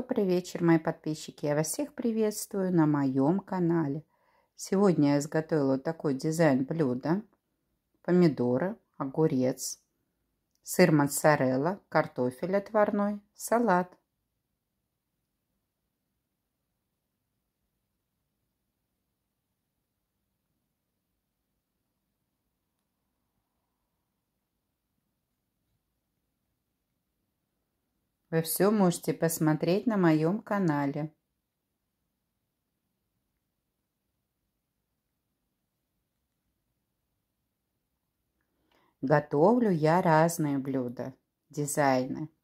Добрый вечер, мои подписчики! Я вас всех приветствую на моем канале. Сегодня я изготовила такой дизайн блюда. Помидоры, огурец, сыр моцарелла, картофель отварной, салат. Вы все можете посмотреть на моем канале. Готовлю я разные блюда, дизайны.